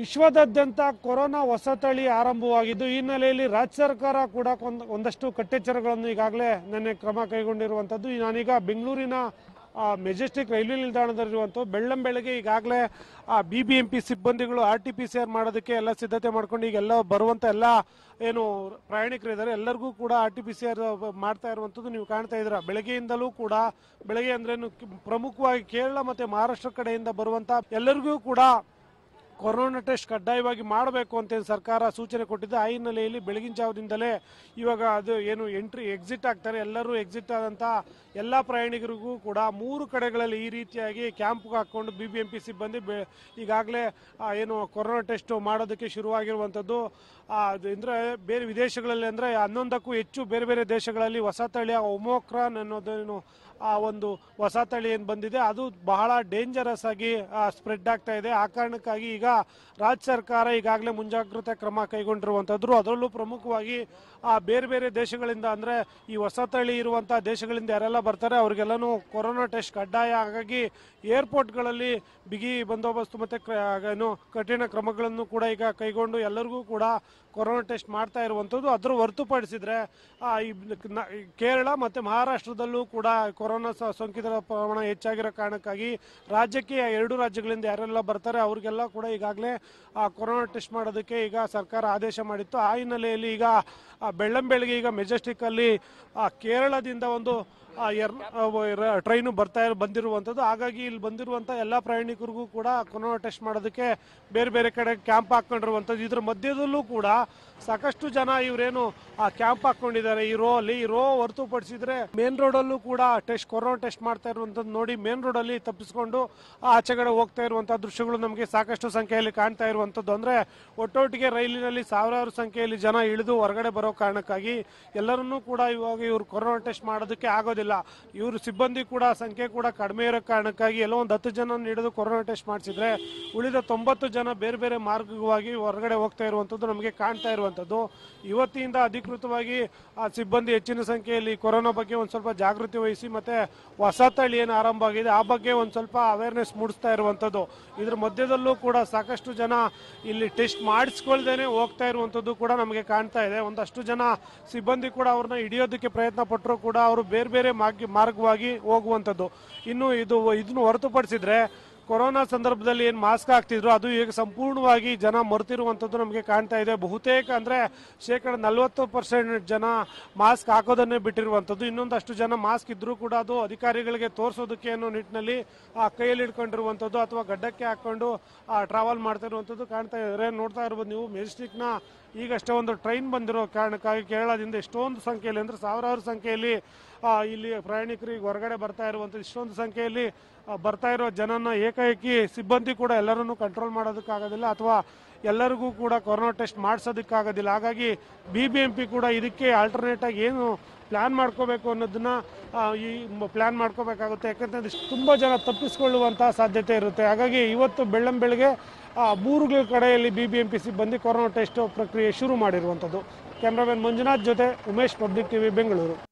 ವಿಶ್ವದಾದ್ಯಂತ ಕೊರೋನಾ ಹೊಸ ತಳಿ ಆರಂಭವಾಗಿದ್ದು ಈ ಹಿನ್ನೆಲೆಯಲ್ಲಿ ರಾಜ್ಯ ಸರ್ಕಾರ ಕೂಡ ಒಂದಷ್ಟು ಕಟ್ಟೆಚ್ಚರಗಳನ್ನು ಈಗಾಗಲೇ ನಿನ್ನೆ ಕ್ರಮ ಕೈಗೊಂಡಿರುವಂಥದ್ದು ನಾನೀಗ ಬೆಂಗಳೂರಿನ ಮೆಜೆಸ್ಟಿಕ್ ರೈಲ್ವೆ ನಿಲ್ದಾಣದಲ್ಲಿರುವಂಥ ಬೆಳ್ಳಂ ಬೆಳಗ್ಗೆ ಈಗಾಗಲೇ ಬಿ ಬಿ ಎಂ ಪಿ ಸಿಬ್ಬಂದಿಗಳು R T P C R ಮಾಡೋದಕ್ಕೆ ಎಲ್ಲ ಸಿದ್ಧತೆ ಮಾಡ್ಕೊಂಡು ಈಗೆಲ್ಲ ಬರುವಂಥ ಎಲ್ಲ ಏನು ಇದ್ದಾರೆ ಎಲ್ಲರಿಗೂ ಕೂಡ R T P C R ಮಾಡ್ತಾ ಇರುವಂಥದ್ದು ನೀವು ಕಾಣ್ತಾ ಇದ್ದೀರಾ ಬೆಳಗ್ಗೆಯಿಂದಲೂ ಕೂಡ ಬೆಳಗ್ಗೆ ಅಂದ್ರೇನು ಪ್ರಮುಖವಾಗಿ ಕೇರಳ ಮತ್ತು ಮಹಾರಾಷ್ಟ್ರ ಕಡೆಯಿಂದ ಬರುವಂಥ ಎಲ್ಲರಿಗೂ ಕೂಡ ಕೊರೋನಾ ಟೆಸ್ಟ್ ಕಡ್ಡಾಯವಾಗಿ ಮಾಡಬೇಕು ಅಂತೇನು ಸರ್ಕಾರ ಸೂಚನೆ ಕೊಟ್ಟಿದ್ದು ಆ ಹಿನ್ನೆಲೆಯಲ್ಲಿ ಬೆಳಗಿನ ಜಾವದಿಂದಲೇ ಇವಾಗ ಅದು ಏನು ಎಂಟ್ರಿ ಎಕ್ಸಿಟ್ ಆಗ್ತಾರೆ ಎಲ್ಲರೂ ಎಕ್ಸಿಟ್ ಆದಂಥ ಎಲ್ಲ ಪ್ರಯಾಣಿಕರಿಗೂ ಕೂಡ ಮೂರು ಕಡೆಗಳಲ್ಲಿ ಈ ರೀತಿಯಾಗಿ ಕ್ಯಾಂಪ್ಗೆ ಹಾಕ್ಕೊಂಡು ಬಿ ಬಿ ಎಂ ಪಿ ಸಿಬ್ಬಂದಿ ಬೆ ಈಗಾಗಲೇ ಏನು ಕೊರೋನಾ ಟೆಸ್ಟ್ ಮಾಡೋದಕ್ಕೆ ಶುರುವಾಗಿರುವಂಥದ್ದು ಅಂದರೆ ಬೇರೆ ವಿದೇಶಗಳಲ್ಲಿ ಅಂದರೆ ಹನ್ನೊಂದಕ್ಕೂ ಹೆಚ್ಚು ಬೇರೆ ಬೇರೆ ದೇಶಗಳಲ್ಲಿ ಹೊಸ ತಳಿಯ ಒಮೋಕ್ರಾನ್ ಅನ್ನೋದೇನು ಆ ಒಂದು ಹೊಸ ತಳಿ ಏನು ಬಂದಿದೆ ಅದು ಬಹಳ ಡೇಂಜರಸ್ ಆಗಿ ಸ್ಪ್ರೆಡ್ ಆಗ್ತಾ ಇದೆ ಆ ಕಾರಣಕ್ಕಾಗಿ ಈಗ ರಾಜ್ಯ ಸರ್ಕಾರ ಈಗಾಗಲೇ ಮುಂಜಾಗ್ರತೆ ಕ್ರಮ ಕೈಗೊಂಡಿರುವಂಥದ್ದು ಅದರಲ್ಲೂ ಪ್ರಮುಖವಾಗಿ ಆ ಬೇರೆ ಬೇರೆ ದೇಶಗಳಿಂದ ಅಂದರೆ ಈ ಹೊಸ ತಳಿ ಇರುವಂಥ ದೇಶಗಳಿಂದ ಯಾರೆಲ್ಲ ಬರ್ತಾರೆ ಅವ್ರಿಗೆಲ್ಲನೂ ಕೊರೋನಾ ಟೆಸ್ಟ್ ಕಡ್ಡಾಯ ಹಾಗಾಗಿ ಏರ್ಪೋರ್ಟ್ಗಳಲ್ಲಿ ಬಿಗಿ ಬಂದೋಬಸ್ತ್ ಮತ್ತು ಏನು ಕಠಿಣ ಕ್ರಮಗಳನ್ನು ಕೂಡ ಈಗ ಕೈಗೊಂಡು ಎಲ್ಲರಿಗೂ ಕೂಡ ಕೊರೋನಾ ಟೆಸ್ಟ್ ಮಾಡ್ತಾ ಇರುವಂಥದ್ದು ಅದರ ಹೊರತುಪಡಿಸಿದರೆ ಕೇರಳ ಮತ್ತು ಮಹಾರಾಷ್ಟ್ರದಲ್ಲೂ ಕೂಡ ಕೊರೋನಾ ಸೋಂಕಿತರ ಪ್ರಮಾಣ ಹೆಚ್ಚಾಗಿರೋ ಕಾರಣಕ್ಕಾಗಿ ರಾಜ್ಯಕ್ಕೆ ಎರಡು ರಾಜ್ಯಗಳಿಂದ ಯಾರೆಲ್ಲ ಬರ್ತಾರೆ ಅವ್ರಿಗೆಲ್ಲ ಕೂಡ ಈಗಾಗಲೇ ಕೊರೋನಾ ಟೆಸ್ಟ್ ಮಾಡೋದಕ್ಕೆ ಈಗ ಸರ್ಕಾರ ಆದೇಶ ಮಾಡಿತ್ತು ಆ ಹಿನ್ನೆಲೆಯಲ್ಲಿ ಈಗ ಬೆಳ್ಳಂಬೆಳಗ್ಗೆ ಈಗ ಮೆಜೆಸ್ಟಿಕ್ಕಲ್ಲಿ ಕೇರಳದಿಂದ ಒಂದು ಟ್ರೈನು ಬರ್ತಾ ಬಂದಿರುವಂಥದ್ದು ಹಾಗಾಗಿ ಇಲ್ಲಿ ಬಂದಿರುವಂಥ ಎಲ್ಲ ಪ್ರಯಾಣಿಕರಿಗೂ ಕೂಡ ಕೊರೋನಾ ಟೆಸ್ಟ್ ಮಾಡೋದಕ್ಕೆ ಬೇರೆ ಬೇರೆ ಕಡೆ ಕ್ಯಾಂಪ್ ಹಾಕೊಂಡಿರುವಂಥದ್ದು ಇದರ ಮಧ್ಯದಲ್ಲೂ ಕೂಡ ಸಾಕಷ್ಟು ಜನ ಇವರೇನು ಆ ಕ್ಯಾಂಪ್ ಹಾಕೊಂಡಿದ್ದಾರೆ ಈ ರೋ ಅಲ್ಲಿ ಈ ರೋ ಹೊರತುಪಡಿಸಿದ್ರೆ ಮೇನ್ ಅಲ್ಲೂ ಕೂಡ ಟೆಸ್ಟ್ ಕೊರೋನಾ ಟೆಸ್ಟ್ ಮಾಡ್ತಾ ಇರುವಂತದ್ದು ನೋಡಿ ಮೇನ್ ಅಲ್ಲಿ ತಪ್ಪಿಸ್ಕೊಂಡು ಆಚೆಗಡೆ ಹೋಗ್ತಾ ಇರುವಂತಹ ದೃಶ್ಯಗಳು ನಮಗೆ ಸಾಕಷ್ಟು ಸಂಖ್ಯೆಯಲ್ಲಿ ಕಾಣ್ತಾ ಇರುವಂತದ್ದು ಅಂದ್ರೆ ಒಟ್ಟೊಟ್ಟಿಗೆ ರೈಲಿನಲ್ಲಿ ಸಾವಿರಾರು ಸಂಖ್ಯೆಯಲ್ಲಿ ಜನ ಇಳಿದು ಹೊರಗಡೆ ಬರೋ ಕಾರಣಕ್ಕಾಗಿ ಎಲ್ಲರನ್ನೂ ಕೂಡ ಇವಾಗ ಇವರು ಕೊರೋನಾ ಟೆಸ್ಟ್ ಮಾಡೋದಕ್ಕೆ ಆಗೋದಿಲ್ಲ ಇವರು ಸಿಬ್ಬಂದಿ ಕೂಡ ಸಂಖ್ಯೆ ಕೂಡ ಕಡಿಮೆ ಇರೋ ಕಾರಣಕ್ಕಾಗಿ ಎಲ್ಲೋ ಒಂದು ಹತ್ತು ಜನ ಹಿಡಿದು ಕೊರೋನಾ ಟೆಸ್ಟ್ ಮಾಡಿಸಿದ್ರೆ ಉಳಿದ ತೊಂಬತ್ತು ಜನ ಬೇರೆ ಬೇರೆ ಮಾರ್ಗವಾಗಿ ಹೊರಗಡೆ ಹೋಗ್ತಾ ಇರುವಂತದ್ದು ನಮಗೆ ಕಾಣ್ತಾ ಇರುವ ಇರುವಂಥದ್ದು ಇವತ್ತಿನಿಂದ ಅಧಿಕೃತವಾಗಿ ಆ ಸಿಬ್ಬಂದಿ ಹೆಚ್ಚಿನ ಸಂಖ್ಯೆಯಲ್ಲಿ ಕೊರೋನಾ ಬಗ್ಗೆ ಒಂದು ಸ್ವಲ್ಪ ಜಾಗೃತಿ ವಹಿಸಿ ಮತ್ತು ಹೊಸ ತಳಿ ಏನು ಆರಂಭ ಆಗಿದೆ ಆ ಬಗ್ಗೆ ಒಂದು ಸ್ವಲ್ಪ ಅವೇರ್ನೆಸ್ ಮೂಡಿಸ್ತಾ ಇರುವಂಥದ್ದು ಇದ್ರ ಮಧ್ಯದಲ್ಲೂ ಕೂಡ ಸಾಕಷ್ಟು ಜನ ಇಲ್ಲಿ ಟೆಸ್ಟ್ ಮಾಡಿಸ್ಕೊಳ್ದೇನೆ ಹೋಗ್ತಾ ಇರುವಂಥದ್ದು ಕೂಡ ನಮಗೆ ಕಾಣ್ತಾ ಇದೆ ಒಂದಷ್ಟು ಜನ ಸಿಬ್ಬಂದಿ ಕೂಡ ಅವ್ರನ್ನ ಹಿಡಿಯೋದಕ್ಕೆ ಪ್ರಯತ್ನ ಪಟ್ಟರು ಕೂಡ ಅವರು ಬೇರೆ ಬೇರೆ ಮಾರ್ಗವಾಗಿ ಹೋಗುವಂಥದ್ದು ಇನ್ನು ಇದು ಇದನ್ನು ಹೊರತುಪಡಿಸಿದ್ರೆ ಕೊರೋನಾ ಸಂದರ್ಭದಲ್ಲಿ ಏನು ಮಾಸ್ಕ್ ಹಾಕ್ತಿದ್ರು ಅದು ಈಗ ಸಂಪೂರ್ಣವಾಗಿ ಜನ ಮರೆತಿರುವಂಥದ್ದು ನಮಗೆ ಕಾಣ್ತಾ ಇದೆ ಬಹುತೇಕ ಅಂದರೆ ಶೇಕಡ ನಲವತ್ತು ಪರ್ಸೆಂಟ್ ಜನ ಮಾಸ್ಕ್ ಹಾಕೋದನ್ನೇ ಬಿಟ್ಟಿರುವಂಥದ್ದು ಇನ್ನೊಂದಷ್ಟು ಜನ ಮಾಸ್ಕ್ ಇದ್ದರೂ ಕೂಡ ಅದು ಅಧಿಕಾರಿಗಳಿಗೆ ತೋರಿಸೋದಕ್ಕೆ ಅನ್ನೋ ನಿಟ್ಟಿನಲ್ಲಿ ಆ ಕೈಯಲ್ಲಿ ಇಟ್ಕೊಂಡಿರುವಂಥದ್ದು ಅಥವಾ ಗಡ್ಡಕ್ಕೆ ಹಾಕ್ಕೊಂಡು ಟ್ರಾವೆಲ್ ಮಾಡ್ತಾ ಇರುವಂಥದ್ದು ಕಾಣ್ತಾ ಇದ್ದಾರೆ ನೋಡ್ತಾ ಇರ್ಬೋದು ನೀವು ಮೆಜೆಸ್ಟಿಕ್ನ ಈಗಷ್ಟೇ ಒಂದು ಟ್ರೈನ್ ಬಂದಿರೋ ಕಾರಣಕ್ಕಾಗಿ ಕೇರಳದಿಂದ ಇಷ್ಟೊಂದು ಸಂಖ್ಯೆಯಲ್ಲಿ ಅಂದರೆ ಸಾವಿರಾರು ಸಂಖ್ಯೆಯಲ್ಲಿ ಇಲ್ಲಿ ಪ್ರಯಾಣಿಕರು ಈಗ ಹೊರಗಡೆ ಬರ್ತಾ ಇರುವಂಥದ್ದು ಇಷ್ಟೊಂದು ಸಂಖ್ಯೆಯಲ್ಲಿ ಬರ್ತಾ ಇರೋ ಜನನ ಏಕಾಏಕಿ ಸಿಬ್ಬಂದಿ ಕೂಡ ಎಲ್ಲರನ್ನು ಕಂಟ್ರೋಲ್ ಮಾಡೋದಕ್ಕಾಗೋದಿಲ್ಲ ಅಥವಾ ಎಲ್ಲರಿಗೂ ಕೂಡ ಕೊರೋನಾ ಟೆಸ್ಟ್ ಮಾಡಿಸೋದಕ್ಕಾಗೋದಿಲ್ಲ ಹಾಗಾಗಿ ಬಿ ಬಿ ಕೂಡ ಇದಕ್ಕೆ ಆಲ್ಟರ್ನೇಟಾಗಿ ಏನು ಪ್ಲ್ಯಾನ್ ಮಾಡ್ಕೋಬೇಕು ಅನ್ನೋದನ್ನ ಈ ಪ್ಲ್ಯಾನ್ ಮಾಡ್ಕೋಬೇಕಾಗುತ್ತೆ ಯಾಕಂತಂದರೆ ತುಂಬ ಜನ ತಪ್ಪಿಸ್ಕೊಳ್ಳುವಂಥ ಸಾಧ್ಯತೆ ಇರುತ್ತೆ ಹಾಗಾಗಿ ಇವತ್ತು ಬೆಳ್ಳಂ ಬೆಳಗ್ಗೆ ಮೂರುಗಳ ಕಡೆಯಲ್ಲಿ ಬಿ ಬಿ ಎಂ ಪಿ ಸಿ ಬಂದು ಕೊರೋನಾ ಟೆಸ್ಟ್ ಪ್ರಕ್ರಿಯೆ ಶುರು ಮಾಡಿರುವಂಥದ್ದು ಕ್ಯಾಮ್ರಾಮನ್ ಮಂಜುನಾಥ್ ಜೊತೆ ಉಮೇಶ್ ಪಬ್ಲಿಕ್ ಟಿವಿ ಬೆಂಗಳೂರು